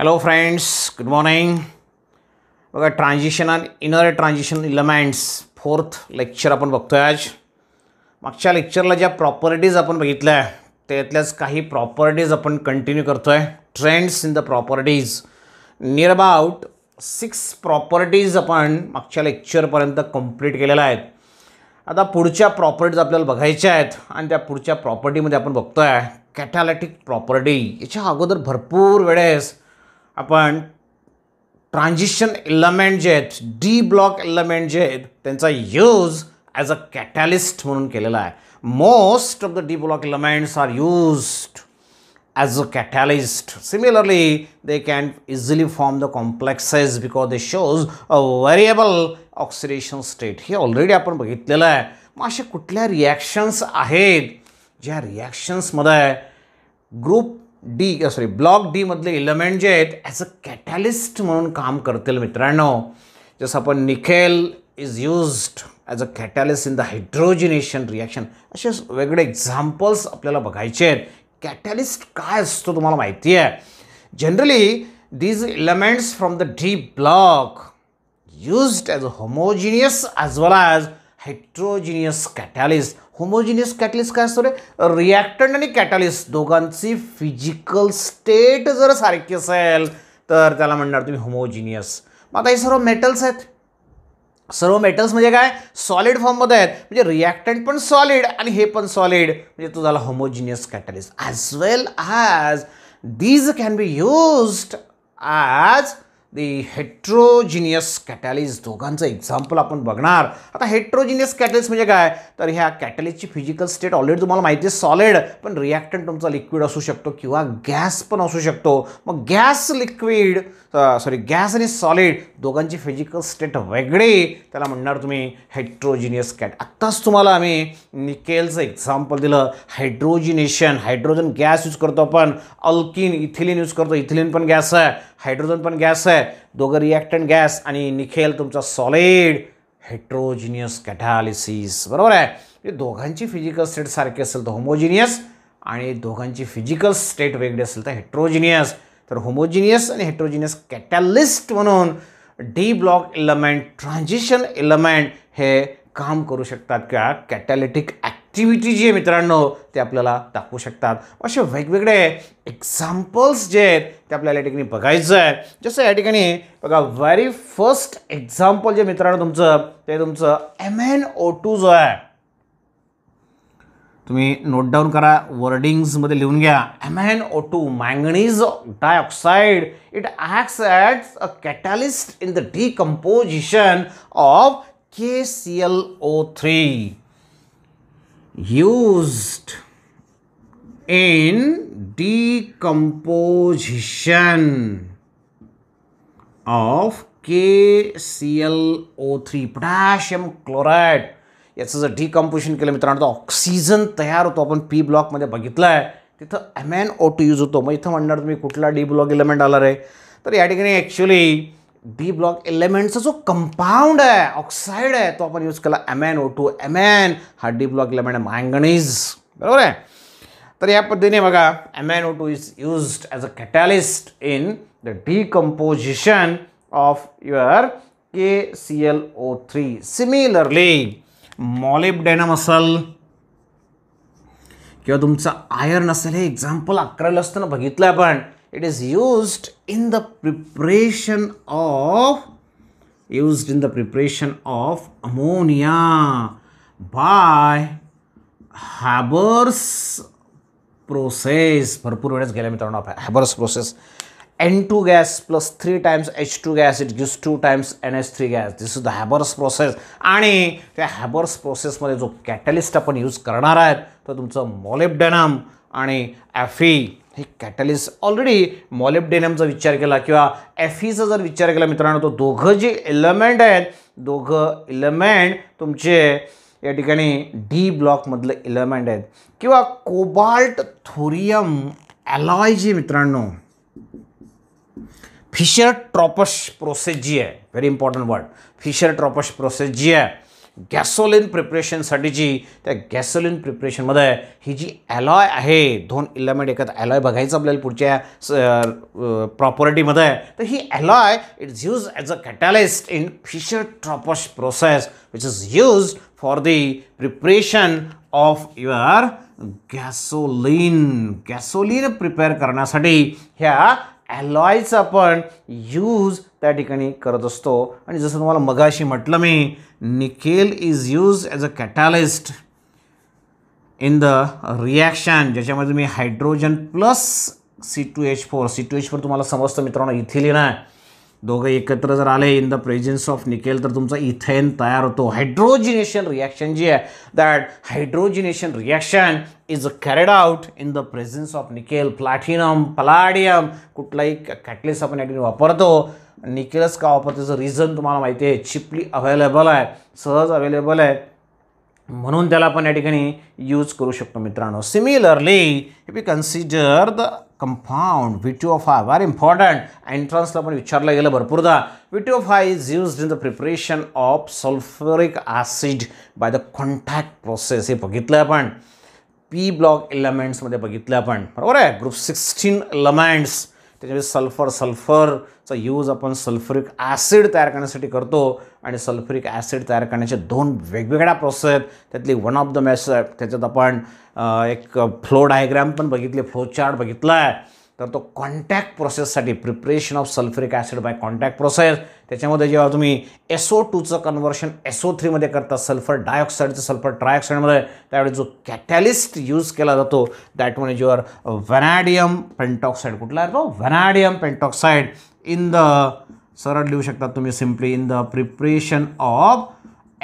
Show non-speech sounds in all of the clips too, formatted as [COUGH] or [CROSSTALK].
Hello friends good morning बघा transition and inner transition elements fourth lecture आपण बघतो आहे आज मागच्या लेक्चरला ज्या प्रॉपर्टीज आपण बघितल्या त्यातल्याच काही प्रॉपर्टीज आपण कंटिन्यू करतो आहे trends in the properties near about six properties आपण मागच्या लेक्चरपर्यंत कंप्लीट केलेल्या आहेत आता पुढच्या प्रॉपर्टीज आपल्याला बघायच्या आहेत आणि त्या पुढच्या प्रॉपर्टीमध्ये आपण बघतो आहे कॅटालॅटिक प्रॉपर्टी याच्या अगोदर भरपूर वेळेस आपण ट्रान्झिशन एलमेंट जे आहेत डी ब्लॉक एलमेंट जे आहेत त्यांचा यूज ॲज अ कॅटॅलिस्ट म्हणून केलेला आहे most of the D block elements are used as a catalyst similarly they can easily form the complexes because they shows a variable oxidation state हे already आपण बघितलेलं आहे मग अशा कुठल्या रिॲक्शन्स आहेत ज्या रिॲक्शन्समध्ये ग्रुप डी सॉरी ब्लॉक डीमधले इलेमेंट जे आहेत ॲज अ कॅटॅलिस्ट म्हणून काम करतील मित्रांनो जसं आपण nickel is used as a catalyst in the hydrogenation reaction असे वेगळे एक्झाम्पल्स आपल्याला बघायचे आहेत कॅटॅलिस्ट काय असतो तुम्हाला माहिती आहे generally these elements from the D block used as a homogeneous as well as heterogeneous catalyst homogeneous catalyst काय असतो रे रिॲक्टंट आणि कॅटलिस्ट दोघांची फिजिकल स्टेट जर सारखी असेल तर त्याला म्हणणार तुम्ही होमोजिनियस मग आता हे सर्व मेटल्स आहेत सर्व मेटल्स म्हणजे काय सॉलिड फॉर्ममध्ये आहेत म्हणजे रिॲक्टंट पण सॉलिड आणि हे पण सॉलिड म्हणजे तो झाला होमोजिनियस कॅटलिस्ट ॲज वेल आज दीज कॅन बी यूज्ड आज दी हेट्रोजिनियस कॅटॅलिज दोघांचं एक्झाम्पल आपण बघणार आता हेट्रोजिनियस कॅटॅलिज म्हणजे काय तर ह्या कॅटॅलिजची फिजिकल स्टेट ऑलरेडी तुम्हाला माहिती आहे सॉलिड पण रिॲक्टन तुमचा लिक्विड असू शकतो किंवा गॅस पण असू शकतो मग गॅस लिक्विड सॉरी गॅस आणि सॉलिड दोघांची फिजिकल स्टेट वेगळे त्याला म्हणणार तुम्ही हेट्रोजिनियस कॅट आत्ताच तुम्हाला आम्ही निकेलचं एक्झाम्पल दिलं हायड्रोजिनेशन हायड्रोजन गॅस यूज करतो आपण अल्किन इथिलीन यूज करतो इथिलीन पण गॅस आहे हायड्रोजन पण गॅस आहे दोघं रिॲक्टन गॅस आणि निखेल तुमचा सॉलिड हेट्रोजिनियस कॅटालिसिस बरोबर आहे दोघांची फिजिकल स्टेट सारखी असेल तर होमोजिनियस आणि दोघांची फिजिकल स्टेट वेगळी असेल तर हेट्रोजिनियस तर होमोजिनियस आणि हेट्रोजिनियस कॅटॅलिस्ट म्हणून D block element transition element हे काम करू शकतात किंवा catalytic activity जी आहे मित्रांनो ते आपल्याला दाखवू शकतात असे वेगवेगळे एक्झाम्पल्स जे आहेत ते आपल्याला या ठिकाणी बघायचं आहे जसं या ठिकाणी बघा व्हेरी फर्स्ट एक्झाम्पल जे मित्रांनो तुमचं ते तुमचं एम एन ओ टू जो आहे तुम्ही नोट डाऊन करा वर्डिंग्समध्ये लिहून घ्या M N O two manganese dioxide it acts at a catalyst in the decomposition of K C L O three used in decomposition of KClO3 potassium chloride याचं जर decomposition केलं मित्रांनो ऑक्सिजन तयार होतो आपण पी ब्लॉकमध्ये बघितलं आहे तिथं ॲमॅन ओ टू यूज होतो मग इथं म्हणणार तुम्ही कुठला डी ब्लॉक इलेमेंट आला रे तर या ठिकाणी ॲक्च्युली डी ब्लॉक एलिमेंटचा जो कंपाऊंड आहे ऑक्साईड आहे तो आपण यूज केला M N O two M N हा डी ब्लॉक एलिमेंट आहे मँगनीज बरोबर आहे तर या पद्धतीने बघा M N O two is used as a catalyst in the decomposition of your K C L O three similarly molybdenum असेल किंवा तुमचं आयर्न असेल हे एक्झाम्पल अकराला असताना बघितलं आपण it is used in the preparation of used in the preparation of ammonia by Haber's process भरपूर वेळेस गेल्या मित्रांनो Haber's process N two gas plus three times H two gas it gives two times N H three gas this is the Haber's process आणि त्या हॅबर्स प्रोसेसमध्ये जो catalyst आपण use करणार आहेत तो तुमचं मॉलिब्डेनम आणि ॲफी हे कॅटलिस ऑलरेडी मॉलिब्डेनमचा विचार केला किंवा एफीचा जर विचार केला मित्रांनो तो दोघं जे एलमेंट आहेत दोघं इलमेंट तुमचे या ठिकाणी डी ब्लॉकमधलं इलमेंट आहेत किंवा कोबाल्ट थोरियम ॲलॉय जी मित्रांनो फिशर ट्रॉपश प्रोसेस जी आहे very important word Fischer Tropsch process जी आहे गॅसोलिन प्रिपरेशनसाठी जी त्या गॅसोलिन प्रिपरेशनमध्ये ही जी ॲलॉय आहे दोन इलेमेंट एकत ॲलॉय बघायचं आपल्याला पुढच्या प्रॉपर्टीमध्ये तर ही alloy it's use as a catalyst in Fischer Tropsch process which is use for the preparation of your gasoline gasoline prepare करण्यासाठी ह्या ॲलॉयचा आपण यूज त्या ठिकाणी करत असतो आणि जसं तुम्हाला मगाशी म्हटलं मी nickel is use as a catalyst in the reaction ज्याच्यामध्ये मी hydrogen plus C two H four C two H four तुम्हाला समजतं मित्रांनो इथे लिहिणं आहे दोघं एकत्र जर आले in the presence of nickel तर तुमचा इथेन तयार होतो हायड्रोजिनेशन रिॲक्शन जी आहे that hydrogenation reaction is a carried out in the presence of nickel platinum palladium कुठलाही कॅटलिस आपण याठिकाणी वापरतो निकेलच का वापरतो त्याचं रिझन तुम्हाला माहिती आहे चिपली अवेलेबल आहे सहज अवेलेबल आहे म्हणून त्याला आपण या ठिकाणी यूज करू शकतो मित्रांनो similarly if you consider the compound V two O five very important एंट्रन्सला पण विचारलं गेलं भरपूरदा V two O five is use in the preparation of sulphuric acid by the contact process हे बघितलं आपण पी ब्लॉक एलमेंट्समध्ये बघितलं आपण बरोबर आहे ग्रुप सिक्स्टीन एलमेंट्स त्याच्यामध्ये सल्फर सल्फरचा यूज आपण सल्फरिक ॲसिड तयार करण्यासाठी करतो आणि सल्फरिक ॲसिड तयार करण्याचे दोन वेगवेगळ्या प्रोसेस आहेत त्यातली वन ऑफ द मेस त्याच्यात आपण एक फ्लो डायग्रॅम पण बघितले फ्लो चार्ट बघितला आहे तर तो कॉन्टॅक्ट प्रोसेससाठी preparation of sulphuric acid by contact process त्याच्यामध्ये जेव्हा तुम्ही एसओ टूचं कन्वर्शन एसओ थ्रीमध्ये करता सल्फर डायऑक्साईडचं सल्फर ट्रायऑक्साईडमध्ये त्यावेळी जो कॅटॅलिस्ट यूज केला जातो दॅट म्हणजे युअर व्हॅनॅडियम पेंटॉक्साईड कुठला आहे तो व्हॅनाडियम पेंटॉक्साईड इन द सरळ लिहू शकता तुम्ही simply in the preparation of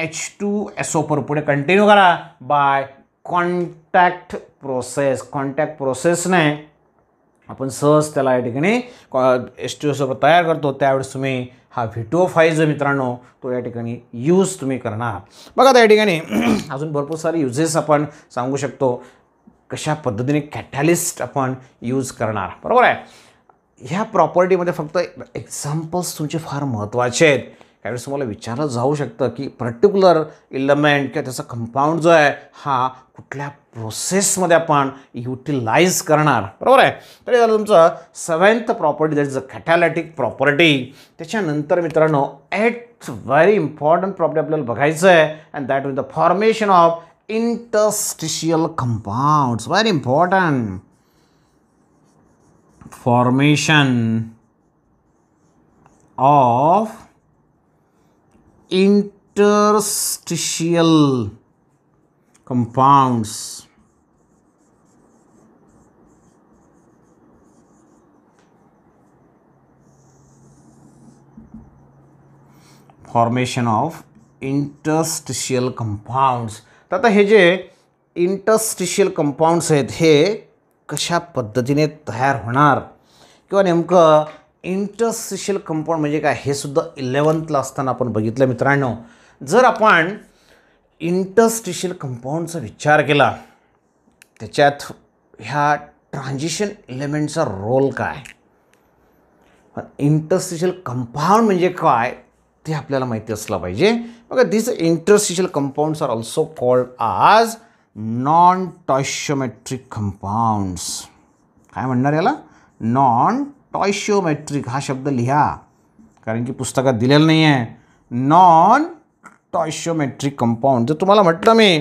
H two SO पर पुढे कंटिन्यू करा बाय कॉन्टॅक्ट प्रोसेस कॉन्टॅक्ट प्रोसेसने आपण सहज त्याला या ठिकाणी एस टी ओसोबत तयार करतो त्यावेळेस तुम्ही हा व्हिटो फाईव्ह जो मित्रांनो तो या ठिकाणी यूज तुम्ही करणार बघा त्या ठिकाणी [CLEARS THROAT] अजून भरपूर सारे युजेस आपण सांगू शकतो कशा पद्धतीने कॅटॅलिस्ट आपण यूज करणार बरोबर आहे ह्या प्रॉपर्टीमध्ये फक्त एक्झाम्पल्स तुमचे फार महत्त्वाचे आहेत त्यावेळेस तुम्हाला विचारलं जाऊ शकतं की पर्टिक्युलर इलमेंट किंवा त्याचा कंपाऊंड जो आहे हा कुठल्या प्रोसेसमध्ये आपण युटिलाइज करणार बरोबर आहे तर झालं तुमचं seventh property that is a catalytic property त्याच्यानंतर मित्रांनो ॲट व्हेरी इम्पॉर्टंट प्रॉपर्टी आपल्याला बघायचं आहे and that is the formation of interstitial compound very important formation of interstitial compounds formation of interstitial compounds तर हे जे इंटरस्टिशियल कंपाऊंड्स आहेत हे कशा पद्धतीने तयार होणार किंवा नेमकं इंटरसिशियल कंपाऊंड म्हणजे काय हे सुद्धा इलेवन्थला असताना आपण बघितलं मित्रांनो जर आपण इंटरस्टिशियल कंपाऊंडचा विचार केला त्याच्यात ह्या ट्रान्झिशन एलिमेंटचा रोल काय इंटरस्टिशियल कंपाऊंड म्हणजे काय ते आपल्याला माहिती असलं पाहिजे बघा this interstitial compound are also called as non stoichiometric compounds काय म्हणणार याला नॉन टॉयशोमेट्रिक हा शब्द लिहा कारण की पुस्तकात दिलेलं नाही आहे नॉन टॉयशोमेट्रिक कंपाऊंड जर तुम्हाला म्हटलं मी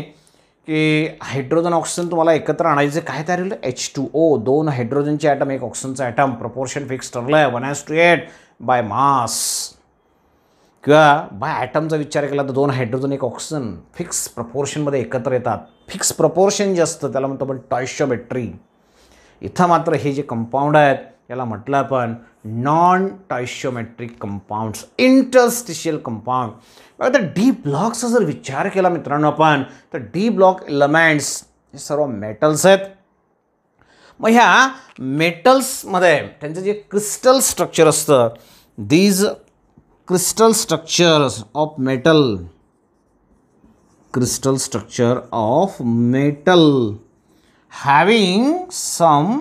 की हायड्रोजन ऑक्सिजन तुम्हाला एकत्र आणायचं काय तयार होईल एच टू ओ दोन हायड्रोजनचे ॲटम एक ऑक्सिजनचा ॲटम प्रपोर्शन फिक्स ठरलं आहे one is to eight by mass किंवा बाय ॲटमचा विचार केला तर दोन हायड्रोजन एक ऑक्सिजन फिक्स प्रपोर्शनमध्ये एकत्र येतात फिक्स प्रपोर्शन जे असतं त्याला म्हणतो आपण टॉयशोमेट्री इथं मात्र हे जे कंपाऊंड आहेत याला म्हटलं आपण non stoichiometric compounds interstitial compound बघा तर डी ब्लॉक्सचा जर विचार केला मित्रांनो आपण तर डी ब्लॉक एलमेंट्स हे सर्व मेटल्स आहेत मग ह्या मेटल्समध्ये त्यांचं जे क्रिस्टल स्ट्रक्चर असतं these crystal structures of metal crystal structure of metal having some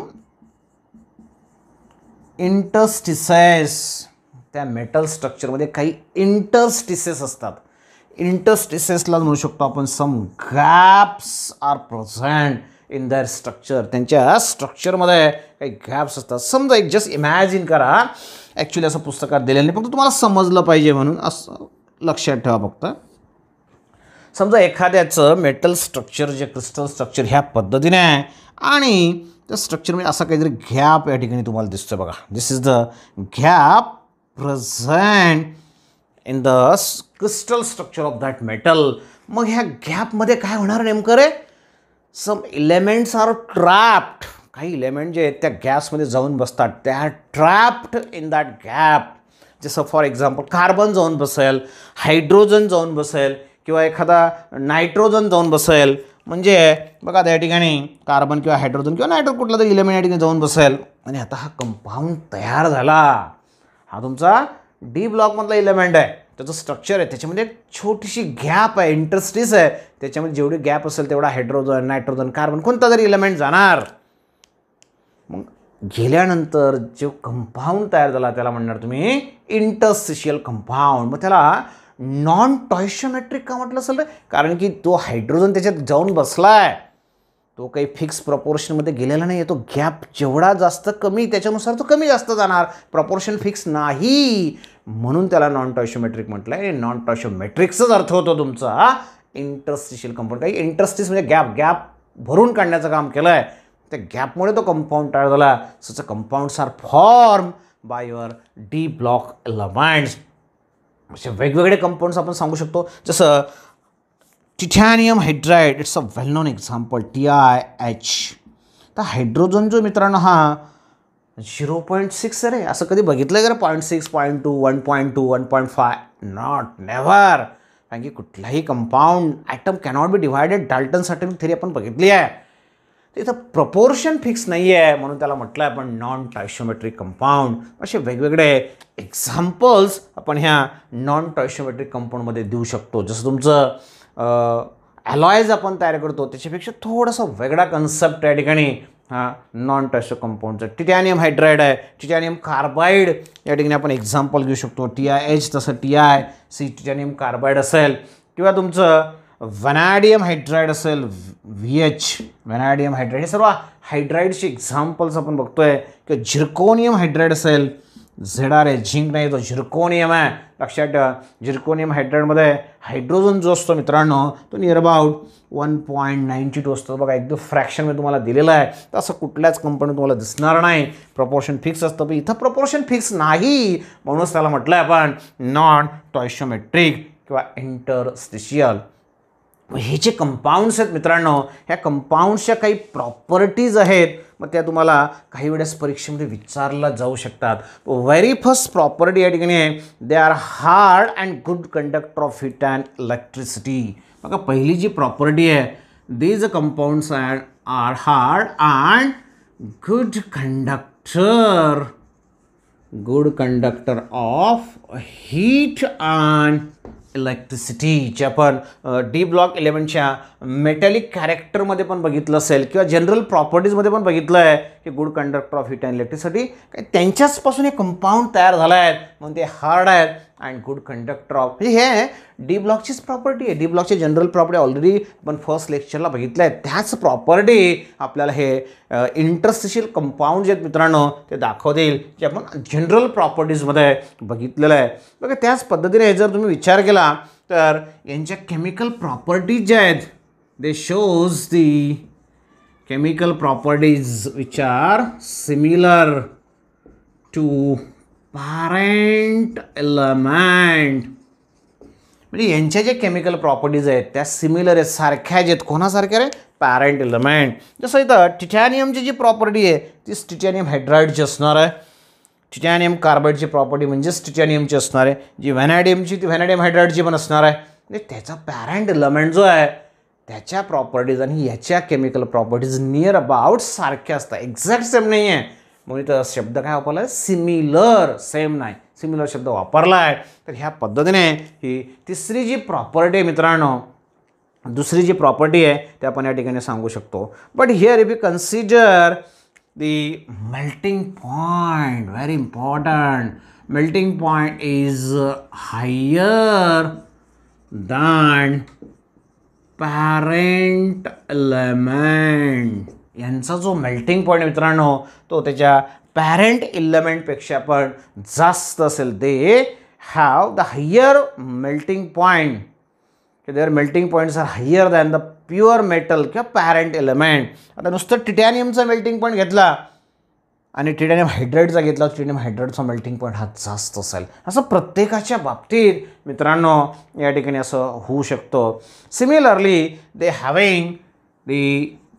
interstices त्या मेटल स्ट्रक्चरमध्ये काही इंटरस्टिसेस असतात इंटरस्टिसेसला म्हणू शकतो आपण some gaps are present in their structure त्यांच्या स्ट्रक्चरमध्ये काही गॅप्स असतात समजा एक जस्ट इमॅजिन करा ॲक्च्युली असं पुस्तकात दिलेलं नाही फक्त तुम्हाला समजलं पाहिजे म्हणून असं लक्षात ठेवा फक्त समजा एखाद्याचं मेटल स्ट्रक्चर जे क्रिस्टल स्ट्रक्चर ह्या पद्धतीने आहे आणि त्या स्ट्रक्चरमध्ये असा काहीतरी गॅप या ठिकाणी तुम्हाला दिसतोय बघा this is the gap present in the crystal structure of that metal मग ह्या गॅपमध्ये काय होणार नेमकं रे सम इलेमेंट्स आर ट्रॅप्ड काही इलेमेंट जे आहेत त्या गॅसमध्ये जाऊन बसतात त्या are trapped in that gap जसं फॉर एक्झाम्पल कार्बन जाऊन बसेल हायड्रोजन जाऊन बसेल किंवा एखादा नायट्रोजन जाऊन बसेल म्हणजे बघा त्या ठिकाणी कार्बन किंवा हायड्रोजन किंवा नायट्रोजन कुठला तरी इलेमिनेटने जाऊन बसेल आणि आता हा कंपाऊंड तयार झाला हा तुमचा डी ब्लॉकमधला इलेमेंट आहे त्याचं स्ट्रक्चर आहे त्याच्यामध्ये एक छोटीशी गॅप आहे इंटरस्टीस आहे त्याच्यामध्ये जेवढी गॅप असेल तेवढा हायड्रोजन नायट्रोजन कार्बन कोणता तरी इलेमेंट जाणार मग गेल्यानंतर जो कंपाऊंड तयार झाला त्याला म्हणणार तुम्ही इंटरस्टिशियल कंपाऊंड मग त्याला नॉन टॉयशोमॅट्रिक का म्हटलं असेल कारण की तो हायड्रोजन त्याच्यात जाऊन बसला आहे तो काही फिक्स प्रपोर्शनमध्ये गेलेला नाही आहे तो गॅप जेवढा जास्त कमी त्याच्यानुसार तो कमी जास्त जाणार प्रपोर्शन फिक्स नाही म्हणून त्याला नॉन टॉयशोमेट्रिक म्हटलं आहे नॉन टॉयशोमेट्रिकचाच अर्थ होतो तुमचा इंटरस्टिशियल कंपाऊंड काही इंटरस्टिस म्हणजे गॅप गॅप भरून काढण्याचं काम केलं आहे त्या गॅपमुळे तो कंपाऊंड तयार झाला such compounds are form by your D block elements असे वेगवेगळे कंपाऊंड्स आपण सांगू शकतो जसं titanium hydride it's a well known example T I H तर हायड्रोजन जो मित्रांनो हा झिरो पॉईंट सिक्स रे असं कधी बघितलं आहे रे point six point two one point two one point five not never कारण की कुठलाही compound atom cannot be divided Dalton certain theory आपण बघितली आहे तिथं प्रपोर्शन फिक्स नाही आहे म्हणून त्याला म्हटलं आहे आपण नॉन टॉयशोमेट्रिक कंपाऊंड असे वेगवेगळे एक्झाम्पल्स आपण ह्या नॉन टॉयशोमेट्रिक कंपाऊंडमध्ये देऊ शकतो जसं तुमचं ॲलॉयज आपण तयार करतो त्याच्यापेक्षा थोडासा वेगळा कन्सेप्ट या ठिकाणी हा नॉन टॉयशो कंपाऊंडचा टिटॅनियम हायड्राईड आहे टिटॅनियम कार्बाईड या ठिकाणी आपण एक्झाम्पल घेऊ शकतो टी आय एच तसं T I C titanium carbide असेल किंवा तुमचं वनाडियम हायड्राईड असेल व्ही एच व्हॅनाडियम हायड्राईड हे सर्व हायड्राईडचे एक्झाम्पल्स आपण बघतोय किंवा झिरकोनियम हायड्राईड असेल झेड आर आहे झिंक नाही तो झिरकोनियम आहे लक्षात ठेवा झिरकोनियम हायड्राईडमध्ये हायड्रोजन जो असतो मित्रांनो तो near about one point ninety two असतो बघा एकदम फ्रॅक्शनमध्ये तुम्हाला दिलेलं आहे तर असं कुठल्याच कंपनी तुम्हाला दिसणार नाही प्रपोर्शन फिक्स असतं पण इथं प्रपोर्शन फिक्स नाही म्हणूनच त्याला म्हटलं आहे आपण नॉन टॉयशोमेट्रिक किंवा इंटरस्टिशियल हे जे कंपाऊंड्स आहेत मित्रांनो ह्या कंपाऊंड्सच्या काही प्रॉपर्टीज आहेत मग त्या तुम्हाला काही वेळेस परीक्षेमध्ये विचारल्या जाऊ शकतात व्हेरी फर्स्ट प्रॉपर्टी या ठिकाणी आहे they are hard and good conductor of heat and electricity बघा पहिली जी प्रॉपर्टी आहे these compounds and are hard and good conductor good conductor of heat and electricity जे आपण डी ब्लॉक इलेवनच्या मेटॅलिक कॅरेक्टरमध्ये पण बघितलं असेल किंवा जनरल प्रॉपर्टीजमध्ये पण बघितलं आहे की good conductor of heat and electricity त्यांच्याचपासून हे कंपाऊंड तयार झालं आहे म्हणून ते हार्ड आहेत अँड गुड कंडक्टर ऑफ हे डी ब्लॉकचीच प्रॉपर्टी आहे डी ब्लॉकची जनरल प्रॉपर्टी ऑलरेडी आपण फर्स्ट लेक्चरला बघितलं आहे त्याच प्रॉपर्टी आपल्याला हे इंटरेस्टशील कंपाऊंड जे आहेत मित्रांनो ते दाखवतील जे आपण जनरल प्रॉपर्टीजमध्ये बघितलेलं आहे बघा त्याच पद्धतीने जर तुम्ही विचार केला तर यांच्या केमिकल प्रॉपर्टीज ज्या आहेत they shows the chemical properties which are similar to parent element म्हणजे यांच्या जे केमिकल प्रॉपर्टीज आहेत त्या सिमिलर आहेत सारख्या आहेत कोणासारख्या रे पॅरेंट एलमेंट जसं इथं टिटॅनियमची जी प्रॉपर्टी आहे ती टिटॅनियम हायड्राईडची असणार आहे टिटॅनियम कार्बाईडची प्रॉपर्टी म्हणजेच टिटॅनियमची असणार आहे जी व्हॅनॅडियमची ती व्हॅनॅडियम हायड्राईडची पण असणार आहे म्हणजे त्याचा पॅरेंट एलमेंट जो आहे त्याच्या प्रॉपर्टीज आणि याच्या केमिकल प्रॉपर्टीज नियर अबाउट सारख्या असतात एक्झॅक्ट सेम नाही आहे मग इथं शब्द काय वापरला आहे सिमिलर सेम नाही सिमिलर शब्द वापरला आहे तर ह्या पद्धतीने ही तिसरी जी प्रॉपर्टी आहे मित्रांनो दुसरी जी प्रॉपर्टी आहे ते आपण या ठिकाणी सांगू शकतो but here if you consider the melting point very important melting point is higher than parent element यांचा जो मेल्टिंग पॉईंट मित्रांनो तो त्याच्या पॅरेंट इलमेंटपेक्षा पण जास्त असेल they have the higher melting point की their melting points are higher than the pure metal किंवा पॅरेंट एलिमेंट आता नुसतं टिटॅनियमचा मेल्टिंग पॉईंट घेतला आणि टिटॅनियम हायड्रेटचा घेतला टिटॅनियम हायड्रेटचा मेल्टिंग पॉईंट हा जास्त असेल असं प्रत्येकाच्या बाबतीत मित्रांनो या ठिकाणी असं होऊ शकतो similarly they having the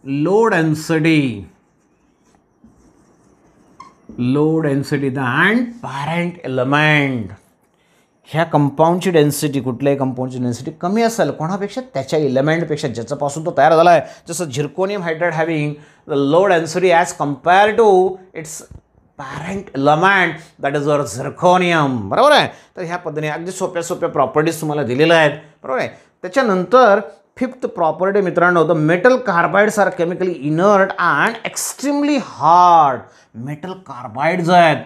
low density low density the and parent element ह्या कंपाऊंडची डेन्सिटी कुठल्याही कंपाऊंडची डेन्सिटी कमी असेल कोणापेक्षा त्याच्या इलेमेंटपेक्षा ज्याच्यापासून तो तयार झाला आहे जसं zirconium hydrate having the low density as compare to its parent element that is your zirconium बरोबर आहे तर ह्या पद्धतीने अगदी सोप्या सोप्या प्रॉपर्टीज तुम्हाला दिलेल्या आहेत बरोबर आहे त्याच्यानंतर फिफ्थ प्रॉपर्टी मित्रांनो the metal carbides are chemically inert and extremely hard metal carbides आहेत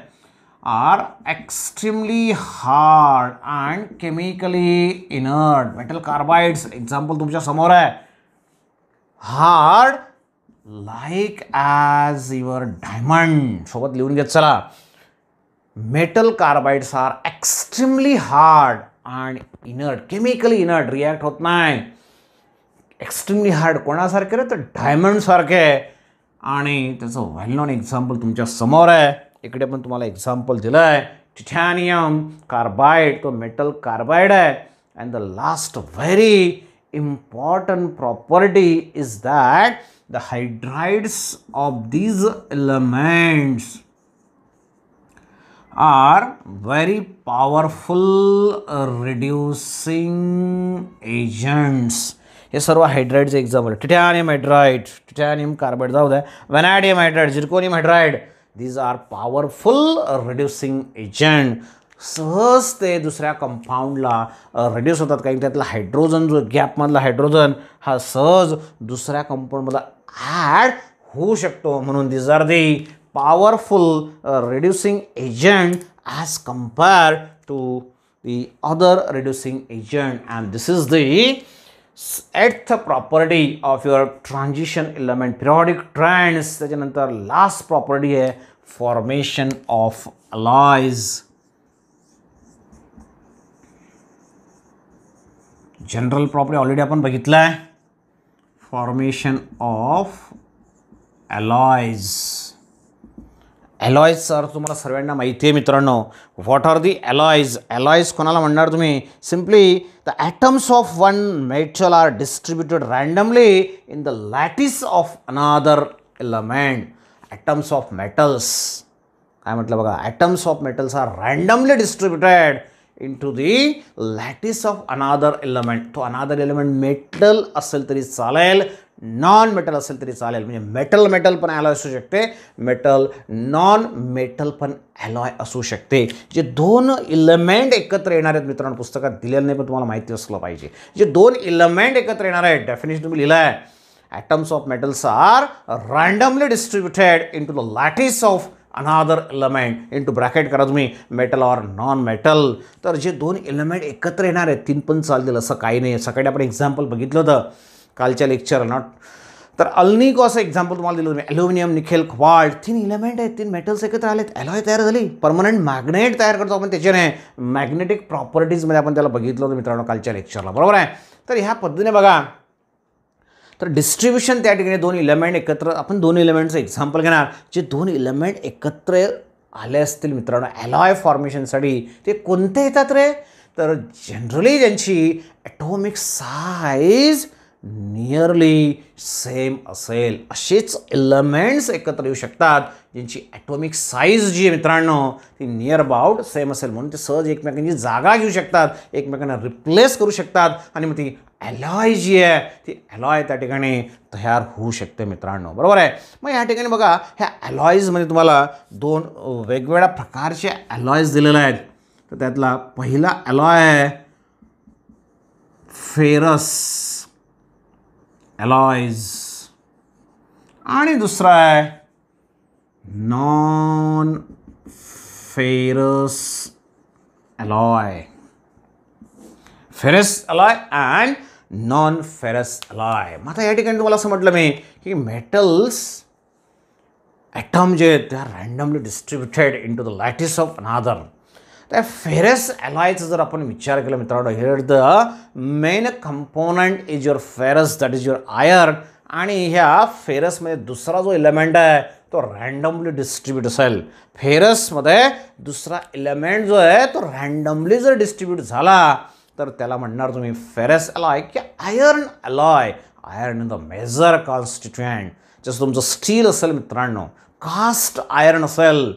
are extremely hard and chemically inert metal carbides example तुमच्या समोर आहे hard like as your diamond सोबत लिहून घेत चला metal carbides are extremely hard and inert chemically inert react होत नाही एक्स्ट्रीमली हार्ड कोणासारखे रे तर डायमंडसारखे आहे आणि त्याचं व्हॅल नॉन एक्झाम्पल तुमच्या समोर आहे इकडे पण तुम्हाला एक्झाम्पल दिलं आहे टिथॅनियम कार्बाईड तो मेटल कार्बाईड आहे and the last very important property is that the hydrides of these elements are very powerful reducing agents हे सर्व हायड्राईडचे example titanium hydride titanium carbide जाऊ द्या vanadium hydride zirconium hydride these are powerful reducing agent सहज ते दुसऱ्या कंपाऊंडला reduce होतात कारण त्यातला हायड्रोजन जो गॅपमधला हायड्रोजन हा सहज दुसऱ्या कंपाऊंडमधला ॲड होऊ शकतो म्हणून these are the powerful reducing agent as compare to the other reducing agent and this is the at the property of your transition element periodic trends त्याच्यानंतर लास्ट प्रॉपर्टी आहे formation of alloys general property already आपण बघितलं आहे formation of alloys Alloys are to my servant, my team. What are the alloys? Alloys, Konala Mandar me. Simply, the atoms of one metal are distributed randomly in the lattice of another element. Atoms of metals. I mean, atoms of metals are randomly distributed into the lattice of another element. To another element, metal, asal, tari, salal, non metal असेल तरी चालेल म्हणजे metal metal पण ॲलॉय असू शकते metal non metal पण ॲलॉय असू शकते जे दोन इलमेंट एकत्र येणार आहेत मित्रांनो पुस्तकात दिलेलं नाही पण तुम्हाला माहिती असलं पाहिजे जे दोन इलमेंट एकत्र येणार आहेत डेफिनेशन तुम्ही लिहिलं आहे atoms of metals are randomly distributed into the lattice of another element in two bracket करा तुम्ही मेटल ऑर नॉन मेटल तर जे दोन इलमेंट एकत्र येणार आहेत तीन पण चालतील असं काही नाही सकाळी आपण एक्झाम्पल बघितलं होतं कालच्या लेक्चर नॉट तर अल्निक असं एक्झाम्पल तुम्हाला दिलं तुम्ही ॲल्युमिनियम निखेल क्वाल्ट तीन इलेमेंट आहेत तीन मेटल्स एकत्र आलेत ॲलॉय तयार झाली परमनंट मॅग्नेट तयार करतो आपण त्याच्याने मॅग्नेटिक प्रॉपर्टीजमध्ये आपण त्याला बघितलं होतं मित्रांनो कालच्या लेक्चरला बरोबर आहे तर ह्या पद्धतीने बघा तर डिस्ट्रीब्युशन त्या ठिकाणी दोन इलेमेंट एकत्र आपण दोन इलेमेंटचं एक्झाम्पल घेणार जे दोन इलेमेंट एकत्र आले असतील मित्रांनो ॲलॉय फॉर्मेशनसाठी ते कोणते येतात रे तर जनरली ज्यांची ॲटॉमिक साईज नियरली सेम असेल असेच एलिमेंट्स एकत्र येऊ शकतात ज्यांची ॲटॉमिक साईज जी आहे मित्रांनो ती नियर अबाउट सेम असेल म्हणून ते सहज एकमेकांची जागा घेऊ शकतात एकमेकांना रिप्लेस करू शकतात आणि मग ती ॲलॉय जी आहे ती ॲलॉय त्या ठिकाणी तयार होऊ शकते मित्रांनो बरोबर आहे मग या ठिकाणी बघा ह्या ॲलॉयजमध्ये तुम्हाला दोन वेगवेगळ्या प्रकारचे ॲलॉयज दिलेले आहेत तर त्यातला पहिला ॲलॉय आहे फेरस अलॉयज आणि दुसरा आहे non ferrous alloy ferrous alloy and non ferrous alloy मग आता या ठिकाणी तुम्हाला असं म्हटलं मी की मेटल्स ॲटम जे आहेत ते are randomly distributed into the lattice of another त्या फेरस अलॉयचं जर आपण विचार केला मित्रांनो here the main component is your ferrous that is your iron आणि ह्या फेरसमध्ये दुसरा जो इलेमेंट आहे तो रँडमली डिस्ट्रीब्यूट असेल फेरसमध्ये दुसरा इलेमेंट जो आहे तो रँडमली जर डिस्ट्रीब्यूट झाला तर त्याला म्हणणार तुम्ही फेरस अलॉय की iron alloy iron in the major constituent जसं तुमचं स्टील असेल मित्रांनो कास्ट आयर्न असेल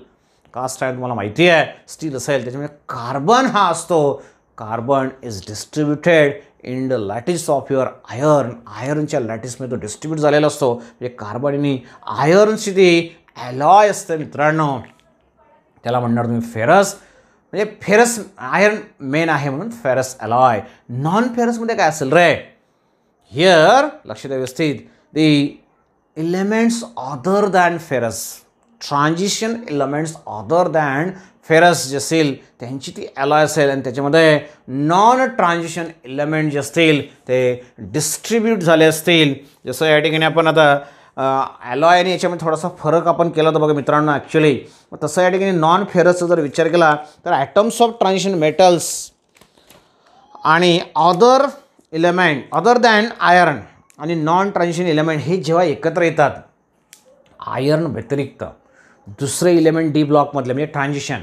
कास्ट आहे तुम्हाला माहिती आहे स्टील असेल त्याच्यामध्ये कार्बन हा असतो carbon is distributed in the lattice of your iron आयर्नच्या लॅटिसमध्ये तो डिस्ट्रीब्यूट झालेला असतो म्हणजे कार्बननी आयर्नची ती ॲलॉय असते मित्रांनो त्याला म्हणणार तुम्ही फेरस म्हणजे फेरस आयर्न मेन आहे म्हणून फेरस अलॉय नॉन फेरसमध्ये काय असेल रे हिअर लक्ष द्या व्यवस्थित the elements other than ferrous transition elements other than ferrous जे असेल त्यांची ती ॲलॉय असेल आणि त्याच्यामध्ये नॉन ट्रान्झिशन एलिमेंट जे असतील ते डिस्ट्रीब्यूट झाले असतील जसं या ठिकाणी आपण आता ॲलॉय आणि याच्यामध्ये थोडासा फरक आपण केला होता बघा मित्रांनो ॲक्च्युली मग तसं या ठिकाणी नॉन फेरसचा जर विचार केला तर ॲटम्स ऑफ ट्रान्झिशन मेटल्स आणि other element other than iron आणि नॉन ट्रान्झिशन एलिमेंट हे जेव्हा एकत्र येतात आयर्न व्यतिरिक्त दुसरे इलेमेंट डी ब्लॉकमधले म्हणजे ट्रान्झिशन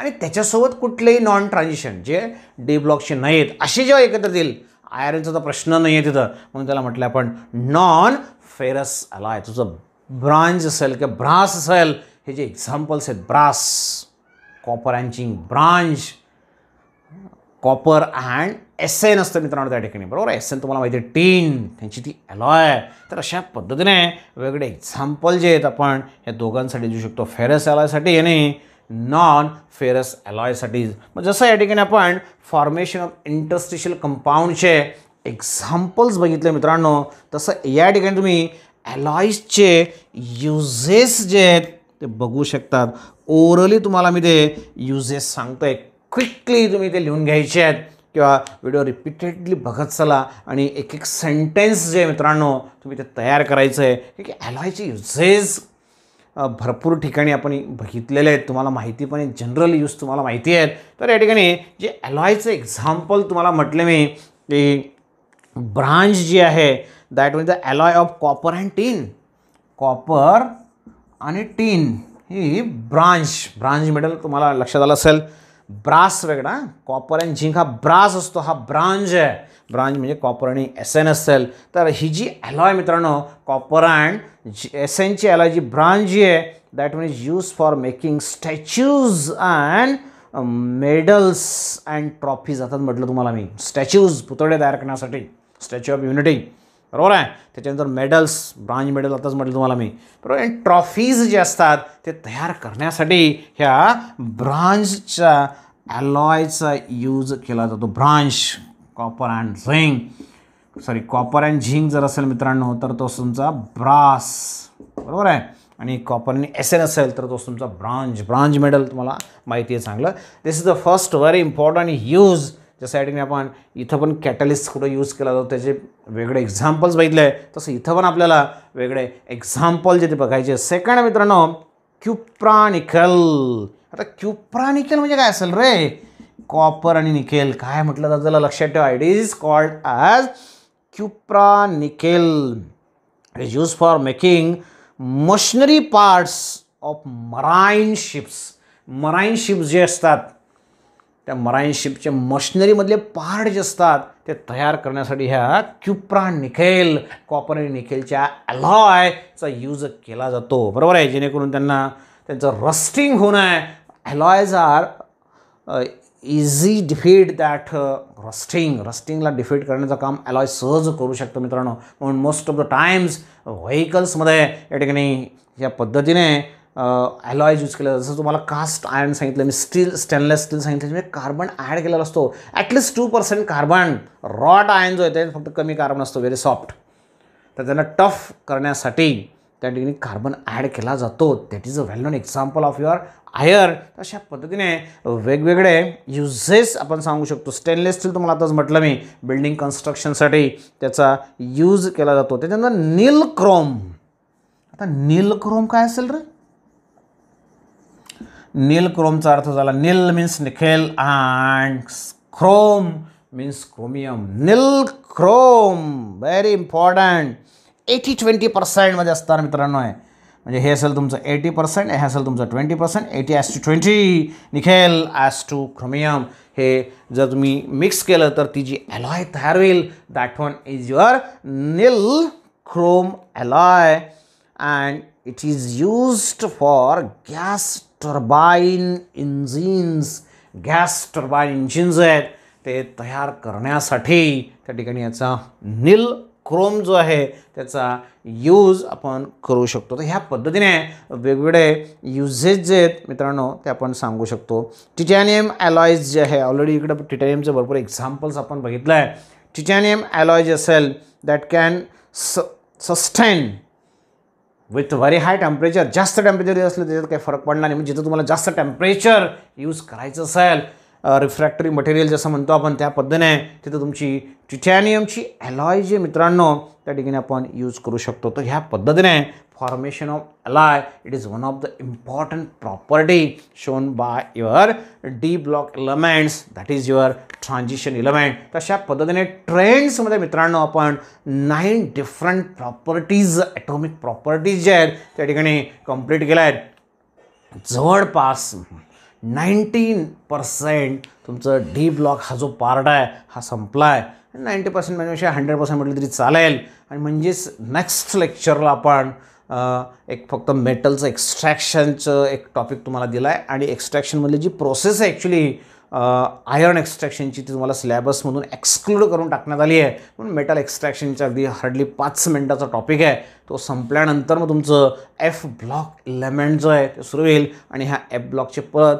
आणि त्याच्यासोबत कुठलेही नॉन ट्रान्झिशन जे डी ब्लॉकचे नाही आहेत असे जेव्हा एकत्र येईल आयरनचा तर प्रश्न नाही आहे तिथं म्हणून त्याला म्हटलं आपण नॉन फेरस आहे तुझं ब्रांज असेल किंवा ब्रास असेल हे जे एक्झाम्पल्स आहेत ब्रास कॉपर अँचिंग bronze copper and S N असतं मित्रांनो त्या ठिकाणी बरोबर एस एन तुम्हाला माहिती आहे टीन त्यांची ती अलॉय तर अशा पद्धतीने वेगळे एक्झाम्पल जे आहेत आपण या दोघांसाठी देऊ शकतो फेरस अलॉयसाठी आणि नॉन फेरस अलॉयसाठी मग जसं या ठिकाणी आपण फॉर्मेशन ऑफ इंटस्टिशियल कंपाऊंडचे एक्झाम्पल्स बघितले मित्रांनो तसं या ठिकाणी तुम्ही ॲलॉईजचे युजेस जे आहेत ते बघू शकतात ओरली तुम्हाला मी ते युजेस सांगतो आहे क्विकली तुम्ही ते लिहून घ्यायचे आहेत किंवा व्हिडिओ रिपीटेडली बघत चला आणि एक एक सेंटेन्स जे मित्रांनो तुम्ही ते तयार करायचं आहे की ॲलॉयचे युजेस भरपूर ठिकाणी आपण बघितलेले आहेत तुम्हाला माहिती पण आहे जनरल यूज तुम्हाला माहिती आहेत तर या ठिकाणी जे ॲलॉयचं एक्झाम्पल तुम्हाला म्हटले मी की ब्रांच जी आहे दॅट म्हणजे the alloy of copper and tin copper आणि टीन ही ब्रांच ब्रांच मेडल तुम्हाला लक्षात आलं असेल ब्रास वेगळा कॉपर अँड झिंक हा ब्रास असतो हा ब्रांज आहे ब्रांज म्हणजे कॉपर आणि एस असेल तर ही जी ॲलॉय मित्रांनो कॉपर अँड एनची अलॉय जी ब्रांज जी आहे that mean is use for making statues and medals and trophies आता म्हटलं तुम्हाला मी स्टॅच्यूज पुतळे तयार करण्यासाठी स्टॅच्यू ऑफ युनिटी बरोबर आहे त्याच्यानंतर मेडल्स ब्रांज मेडल आताच म्हटलं तुम्हाला मी बरोबर आणि ट्रॉफीज जे असतात ते तयार करण्यासाठी ह्या ब्रांजच्या ॲलॉयचा यूज केला जातो bronze copper and zinc sorry copper and zinc जर असेल मित्रांनो तर तो तुमचा ब्रास बरोबर आहे आणि कॉपर आणि एस एन असेल तर तो तुमचा ब्रांज ब्रांज मेडल तुम्हाला माहिती आहे चांगलं this is the first very important use जसं या आपण इथं पण कॅटलिस्ट कुठं यूज केला जातो त्याचे वेगळे एक्झाम्पल्स बघितले तसं इथं पण आपल्याला वेगळे एक्झाम्पल जे ते बघायचे सेकंड मित्रांनो क्युप्रानिकल आता क्युप्रानिकल म्हणजे काय असेल रे कॉपर आणि निकेल काय म्हटलं तर त्याला लक्षात ठेवा it is called as cupronickel it is use for making machinery parts of marine ships marine ships जे असतात त्या मराईन शिपचे मशिनरीमधले पार्ट जे असतात ते तयार करण्यासाठी ह्या क्युप्रा निखेल कॉपर निखेलच्या अलॉयचा यूज केला जातो बरोबर आहे जेणेकरून त्यांना त्यांचं रस्टिंग होणं आहे alloys are easy defeat that rusting रस्टिंगला डिफीट करण्याचं काम अलॉय सहज करू शकतो मित्रांनो म्हणून मोस्ट ऑफ द टाइम्स व्हेकल्समध्ये या ठिकाणी या पद्धतीने ॲलॉय यूज केला जसं तुम्हाला कास्ट आयर्न सांगितलं मी स्टील स्टेनलेस स्टील सांगितलं म्हणजे कार्बन ॲड केलेला असतो at least two percent carbon wrought iron जो आहे ते फक्त कमी कार्बन असतो व्हेरी सॉफ्ट तर त्यांना टफ करण्यासाठी त्या ठिकाणी कार्बन ॲड केला जातो that is a well known example of your iron अशा पद्धतीने वेगवेगळे युजेस आपण सांगू शकतो स्टेनलेस स्टील तुम्हाला आताच म्हटलं मी बिल्डिंग कन्स्ट्रक्शनसाठी त्याचा यूज केला जातो त्याच्यानंतर क्रोम आता नीलक्रोम काय असेल रे नील क्रोमचा अर्थ झाला ni means nickel and chrome means chromium nichrome very important eighty twenty पर्सेंटमध्ये असणार मित्रांनो आहे म्हणजे हे असेल तुमचं एटी पर्सेंट हे असेल तुमचं twenty percent eighty as to twenty nickel as to chromium हे जर तुम्ही मिक्स केलं तर ती जी अलॉय तयार होईल that one is your nichrome alloy and it is used for gas turbine engines gas turbine engines आहेत ते तयार करण्यासाठी त्या ठिकाणी याचा नील क्रोम जो आहे त्याचा यूज आपण करू शकतो तर ह्या पद्धतीने वेगवेगळे युजेस जे आहेत मित्रांनो ते आपण सांगू शकतो टिटॅनियम ॲलॉईज जे आहे ऑलरेडी इकडं टिटॅनियमचे भरपूर एक्झाम्पल्स आपण बघितलं आहे टिटॅनियम ॲलॉईज असेल दॅट कॅन स sustain with very high temperature जास्त टेम्परेचर जे असलं त्याच्यात काही फरक पडणार नाही म्हणजे जिथं तुम्हाला जास्त टेम्परेचर यूज करायचं असेल रिफ्रॅक्टरी मटेरियल जसं म्हणतो आपण त्या पद्धतीने तिथं तुमची टिटॅनियमची अलॉय जे मित्रांनो त्या ठिकाणी आपण यूज करू शकतो तर ह्या पद्धतीने formation of alloy it is one of the important property shown by your D block elements that is your transition element तशा पद्धतीने ट्रेंड्समध्ये मित्रांनो आपण nine different properties atomic properties ज्या आहेत त्या ठिकाणी कंप्लीट केल्या आहेत जवळपास नाईन्टीन पर्सेंट तुमचं डी ब्लॉक हा जो पार्ट आहे हा संपला आहे नाईंटी पर्सेंट म्हणजे हंड्रेड पर्सेंट म्हटलं तरी चालेल आणि म्हणजेच नेक्स्ट लेक्चरला आपण एक फक्त मेटलचं एक्स्ट्रॅक्शनचं एक टॉपिक तुम्हाला दिला आहे आणि एक्स्ट्रॅक्शनमधली जी प्रोसेस आहे ॲक्च्युली आयर्न एक्स्ट्रॅक्शनची ती तुम्हाला सिलॅबसमधून एक्सक्लूड करून टाकण्यात आली आहे म्हणून मेटल एक्स्ट्रॅक्शनच्या अगदी हार्डली पाच मिनटाचा टॉपिक आहे तो संपल्यानंतर मग तुमचं एफ ब्लॉक इलेमेंट जो आहे ते सुरू होईल आणि ह्या एफ ब्लॉकचे परत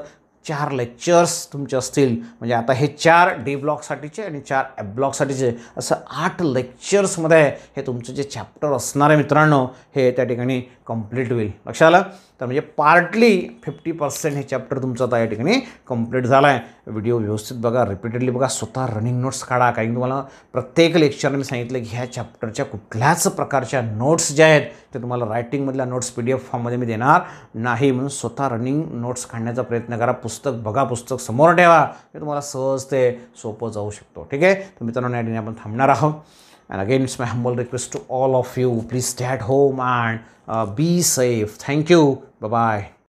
चार लेक्चर्स तुमचे असतील म्हणजे आता हे चार डी ब्लॉकसाठीचे आणि चार एफ ब्लॉकसाठीचे असं आठ लेक्चर्समध्ये हे तुमचे जे चॅप्टर असणार आहे मित्रांनो हे त्या ठिकाणी कंप्लीट होईल लक्षात आलं तर म्हणजे पार्टली फिफ्टी पर्सेंट हे चॅप्टर तुमचं आता या ठिकाणी कंप्लीट झाला आहे व्हिडिओ व्यवस्थित बघा रिपीटेडली बघा स्वतः रनिंग नोट्स काढा कारण तुम्हाला प्रत्येक लेक्चरने सांगितलं की ह्या चॅप्टरच्या कुठल्याच प्रकारच्या नोट्स ज्या आहेत ते तुम्हाला रायटिंगमधल्या नोट्स पी डी एफ फॉर्ममध्ये मी देणार नाही म्हणून स्वतः रनिंग नोट्स काढण्याचा प्रयत्न करा पुस्तक बघा पुस्तक समोर ठेवा हे तुम्हाला सहज ते सोपं जाऊ शकतो ठीक आहे तर मित्रांनो या ठिकाणी आपण थांबणार आहोत and again it's my humble request to all of you please stay at home and uh, be safe thank you bye bye